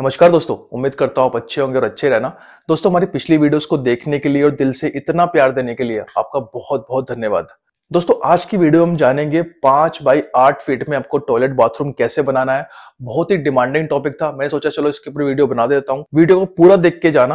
नमस्कार दोस्तों उम्मीद करता हूँ आप अच्छे होंगे और अच्छे रहना दोस्तों हमारी पिछली वीडियोस को देखने के लिए और दिल से इतना प्यार देने के लिए आपका बहुत बहुत धन्यवाद दोस्तों आज की वीडियो हम जानेंगे पांच बाई आठ फीट में आपको टॉयलेट बाथरूम कैसे बनाना है बहुत ही डिमांडिंग टॉपिक था मैं सोचा चलो इसके ऊपर वीडियो बना देता हूँ वीडियो को पूरा देख के जाना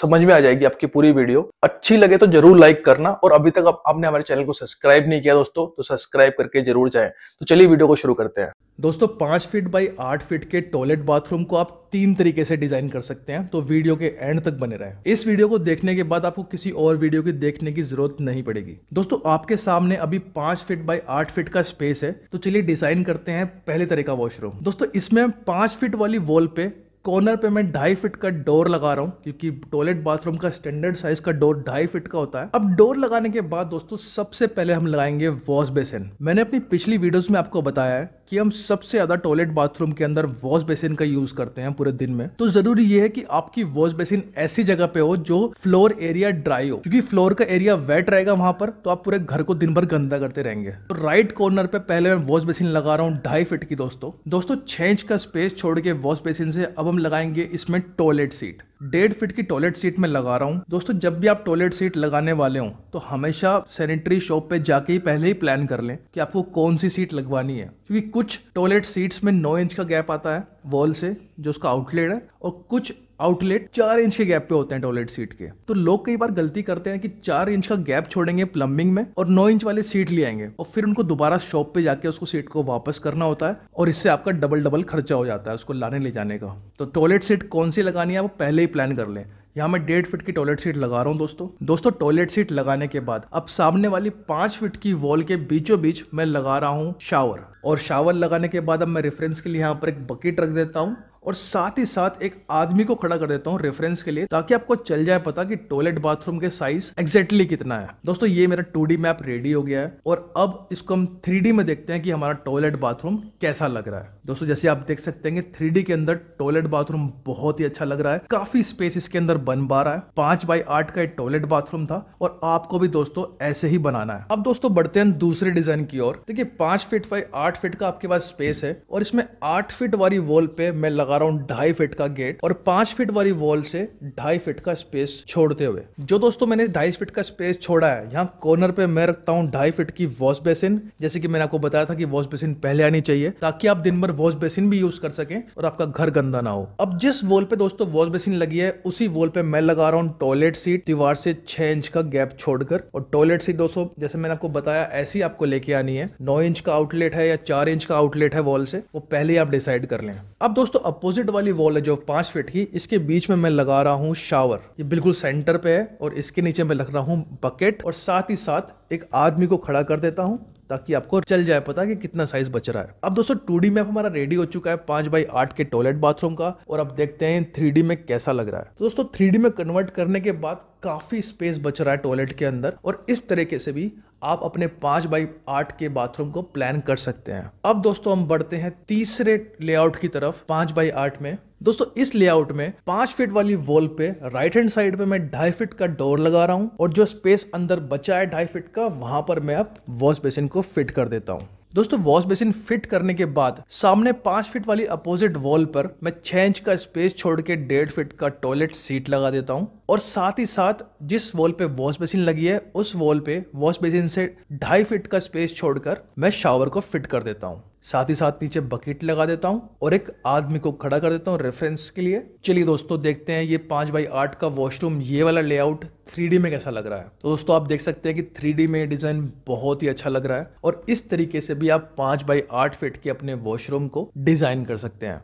समझ में आ जाएगी आपकी पूरी वीडियो अच्छी लगे तो जरूर लाइक करना और अभी तक आप, आपने हमारे चैनल को सब्सक्राइब नहीं किया दोस्तों तो सब्सक्राइब करके जरूर जाए तो चलिए वीडियो को शुरू करते हैं दोस्तों पांच फीट बाई आठ फीट के टॉयलेट बाथरूम को आप तीन तरीके से डिजाइन कर सकते हैं तो वीडियो के एंड तक बने रहे इस वीडियो को देखने के बाद आपको किसी और वीडियो की देखने की जरूरत नहीं पड़ेगी दोस्तों आपके सामने अभी पांच फीट बाई आठ फीट का स्पेस है तो चलिए डिजाइन करते हैं पहले तरीका वॉशरूम दोस्तों इसमें पांच फीट वाली वॉल पे कॉर्नर पे मैं ढाई फिट का डोर लगा रहा हूँ क्योंकि टॉयलेट बाथरूम का स्टैंडर्ड साइज का डोर ढाई फिट का होता है अब डोर लगाने के बाद दोस्तों सबसे पहले हम लगाएंगे वॉश बेसिन मैंने अपनी पिछली वीडियोस में आपको बताया है कि हम सबसे ज़्यादा टॉयलेट बाथरूम के अंदर वॉश बेसिन का यूज़ करते हैं पूरे दिन में तो ज़रूरी यह है कि आपकी वॉश बेसिन ऐसी जगह पे हो जो फ्लोर एरिया ड्राई हो क्योंकि फ्लोर का एरिया वेट रहेगा वहां पर तो आप पूरे घर को दिन भर गंदा करते रहेंगे तो राइट कॉर्नर पे पहले मैं वॉश बेसिन लगा रहा हूँ ढाई फिट की दोस्तों दोस्तों छह इंच का स्पेस छोड़ के वॉश बेसिन से अब हम लगाएंगे इसमें टॉयलेट सीट डेढ़ फीट की टॉयलेट सीट में लगा रहा हूँ दोस्तों जब भी आप टॉयलेट सीट लगाने वाले हों तो हमेशा सैनिटरी शॉप पे जाके ही पहले ही प्लान कर लें कि आपको कौन सी सीट लगवानी है क्योंकि कुछ टॉयलेट सीट्स में नौ इंच का गैप आता है वॉल से जो उसका आउटलेट है और कुछ आउटलेट चार इंच के गैप पे होते हैं टॉयलेट सीट के तो लोग कई बार गलती करते हैं कि चार इंच का गैप छोड़ेंगे प्लम्बिंग में और नौ इंच वाली सीट ले आएंगे और फिर उनको दोबारा शॉप पे जाके उसको सीट को वापस करना होता है और इससे आपका डबल डबल खर्चा हो जाता है उसको लाने ले जाने का तो टॉयलेट सीट कौन सी लगानी है वो पहले ही प्लान कर लें यहाँ मैं डेढ़ फीट की टॉयलेट सीट लगा रहा हूँ दोस्तों दोस्तों टॉयलेट सीट लगाने के बाद अब सामने वाली पांच फीट की वॉल के बीचों बीच मैं लगा रहा हूँ शावर और शावर लगाने के बाद अब मैं रेफरेंस के लिए यहाँ पर एक बकेट रख देता हूँ और साथ ही साथ एक आदमी को खड़ा कर देता हूँ रेफरेंस के लिए ताकि आपको चल जाए पता कि टॉयलेट बाथरूम के साइज एग्जैक्टली कितना है दोस्तों ये मेरा टू मैप रेडी हो गया है और अब इसको हम थ्री में देखते हैं कि हमारा टॉयलेट बाथरूम कैसा लग रहा है दोस्तों जैसे आप देख सकते हैं कि थ्री के अंदर टॉयलेट बाथरूम बहुत ही अच्छा लग रहा है काफी स्पेस इसके अंदर बन पा रहा है पांच बाई आठ का टॉयलेट बाथरूम था और आपको भी दोस्तों ऐसे ही बनाना है अब दोस्तों बढ़ते हैं दूसरे डिजाइन की ओर देखिए पांच फीट बाई आठ फीट का आपके पास स्पेस है और इसमें आठ फीट वाली वॉल पे मैं लगा अराउंड ढाई फिट का गेट और पांच फिट वाली वॉल से ढाई फिट का स्पेस छोड़ते हुए जो दोस्तों मैंने ढाई फिट का स्पेस छोड़ा है यहाँ कॉर्नर पे मैं रखता हूँ ढाई फिट की वॉश बेसिन जैसे कि मैंने आपको बताया था कि वॉश बेसिन पहले आनी चाहिए ताकि आप दिन भर वॉश बेसिन भी यूज कर सके और आपका घर गंदा ना हो अब जिस वॉल पे दोस्तों वॉश बेसिन लगी है उसी वॉल पे मैं लगा रहा हूँ टॉयलेट सीट दीवार से छह इंच का गैप छोड़कर और टॉयलेट सीट दोस्तों जैसे मैंने आपको बताया ऐसी आपको लेके आनी है नौ इंच का आउटलेट है या चार इंच का आउटलेट है वॉल से वो पहले आप डिसाइड कर लें अब दोस्तों अब अपोजिट वाली वॉल है जो पांच फीट की इसके बीच में मैं लगा रहा हूँ शावर ये बिल्कुल सेंटर पे है और इसके नीचे मैं लग रहा हूँ बकेट और साथ ही साथ एक आदमी को खड़ा कर देता हूँ ताकि आपको चल जाए पता कि कितना साइज बच रहा है अब दोस्तों टू मैप हमारा रेडी हो चुका है पांच बाई आठ के टॉयलेट बाथरूम का और अब देखते हैं थ्री में कैसा लग रहा है तो दोस्तों थ्री में कन्वर्ट करने के बाद काफी स्पेस बच रहा है टॉयलेट के अंदर और इस तरीके से भी आप अपने पाँच बाई आठ के बाथरूम को प्लान कर सकते हैं अब दोस्तों हम बढ़ते हैं तीसरे लेआउट की तरफ पाँच बाई आठ में दोस्तों इस लेआउट में पांच फीट वाली वॉल पे राइट हैंड साइड पे मैं ढाई फीट का डोर लगा रहा हूँ और जो स्पेस अंदर बचा है ढाई फीट का वहां पर मैं अब वॉश बेसिन को फिट कर देता हूँ दोस्तों वॉश बेसिन फिट करने के बाद सामने पांच फिट वाली अपोजिट वॉल पर मैं छह इंच का स्पेस छोड़ के डेढ़ फिट का टॉयलेट सीट लगा देता हूँ और साथ ही साथ जिस वॉल पे वॉश बेसिन लगी है उस वॉल पे वॉश बेसिन से ढाई फिट का स्पेस छोड़कर मैं शावर को फिट कर देता हूँ साथ ही साथ नीचे बकेट लगा देता हूँ और एक आदमी को खड़ा कर देता हूँ रेफरेंस के लिए चलिए दोस्तों देखते हैं ये पांच बाई आठ का वॉशरूम ये वाला लेआउट थ्री में कैसा लग रहा है तो दोस्तों आप देख सकते हैं कि थ्री में डिजाइन बहुत ही अच्छा लग रहा है और इस तरीके से भी आप पांच बाई आठ फिट के अपने वॉशरूम को डिजाइन कर सकते हैं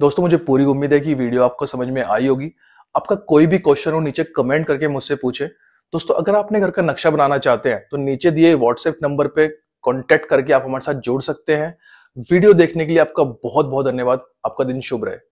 दोस्तों मुझे पूरी उम्मीद है कि वीडियो आपको समझ में आई होगी आपका कोई भी क्वेश्चन हो नीचे कमेंट करके मुझसे पूछे दोस्तों अगर आपने घर का नक्शा बनाना चाहते हैं तो नीचे दिए व्हाट्सएप नंबर पे कॉन्टेक्ट करके आप हमारे साथ जोड़ सकते हैं वीडियो देखने के लिए आपका बहुत बहुत धन्यवाद आपका दिन शुभ रहे